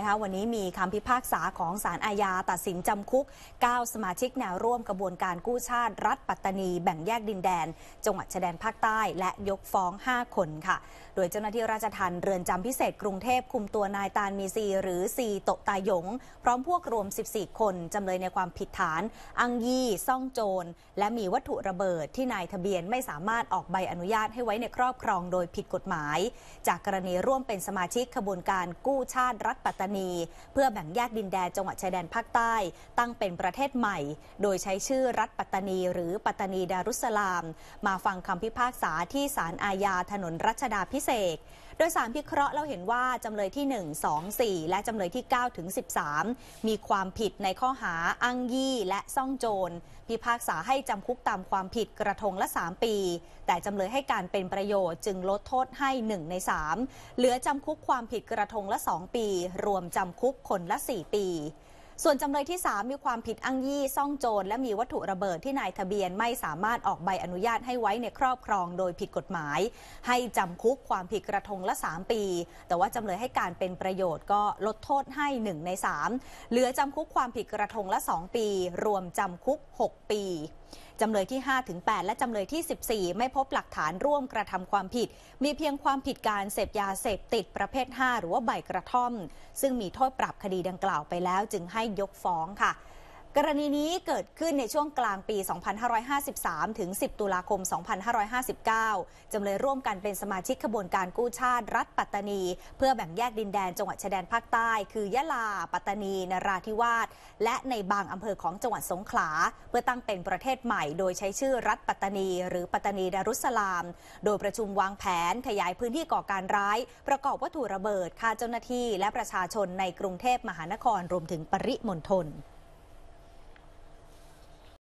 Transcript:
ะคะวันนี้มีคำพิพากษาของศาลอาญาตัดสินจำคุก 9 สมาชิกแนวร่วมกระบวนการกู้ชาติรัฐปัตตานีแบ่งแยกดินแดนจังหวัดชายแดนภาคใต้และยกฟ้อง 5 คนค่ะ โดยเจ้าหน้าที่ราชทัณฑ์เรือนจำพิเศษกรุงเทพคุมตัวนายตาลมีซีหรือซีโตตายงพร้อมพวกรวม 14 คนจำเลยในความผิดฐาน อังยี่ซ่องโจร และมีวัตถุระเบิดที่นายทะเบียนไม่สามารถออกใบอนุญาตให้ไว้ในครอบครองโดยผิดกฎหมาย จากกรณีร่วมเป็นสมาชิกขบวนการกู้ชาติรัฐปัตตานีเพื่อแบ่งแยกดินแดนจังหวัดชายแดนภาคใต้ตั้งเป็นประเทศใหม่ โดยใช้ชื่อรัฐปัตตานีหรือปัตตานีดารุสลาม มาฟังคำพิพากษาที่ศาลอาญาถนนรัชดาพิเศษโดยสารพิเคราะห์เราเห็นว่า จำเลยที่ 1 2 4 และจำเลยที่ 9 ถึง 13 มีความผิดในข้อหาอ้างยี่และซ่องโจร พิพากษาให้จำคุกตามความผิดกระทงละ 3 ปี แต่จำเลยให้การเป็นประโยชน์จึงลดโทษให้ 1 ใน 3 เหลือจำคุกความผิดกระทงละ 2 ปี รวมจำคุกคนละ 4 ปีส่วนจำเลยที่ 3 มีความผิดอ้างยี่ซ่องโจรและมีวัตถุระเบิดที่นายทะเบียนไม่สามารถออกใบอนุญาตให้ไว้ในครอบครองโดยผิดกฎหมาย ให้จำคุกความผิดกระทงละ3ปี แต่ว่าจำเลยให้การเป็นประโยชน์ก็ลดโทษให้1ใน3 เหลือจำคุกความผิดกระทงละ 2 ปี รวมจำคุก 6 ปีจำเลยที่ 5 ถึง 8 และจำเลยที่ 14 ไม่พบหลักฐานร่วมกระทำความผิด มีเพียงความผิดการเสพยาเสพติดประเภท 5 หรือว่าใบกระท่อม ซึ่งมีโทษปรับคดีดังกล่าวไปแล้วจึงให้ยกฟ้องค่ะกรณีนี้เกิดขึ้นในช่วงกลางปี 2553 ถึง 10 ตุลาคม 2559 จำเลยร่วมกันเป็นสมาชิกขบวนการกู้ชาติรัฐปัตตานี เพื่อแบ่งแยกดินแดนจังหวัดชายแดนภาคใต้ คือยะลา ปัตตานี นราธิวาสและในบางอำเภอของจังหวัดสงขลา เพื่อตั้งเป็นประเทศใหม่โดยใช้ชื่อรัฐปัตตานี หรือปัตตานีดารุสลามโดยประชุมวางแผนขยายพื้นที่ก่อการร้าย ประกอบวัตถุระเบิดฆ่าเจ้าหน้าที่ และประชาชนในกรุงเทพมหานครรวมถึงปริมณฑล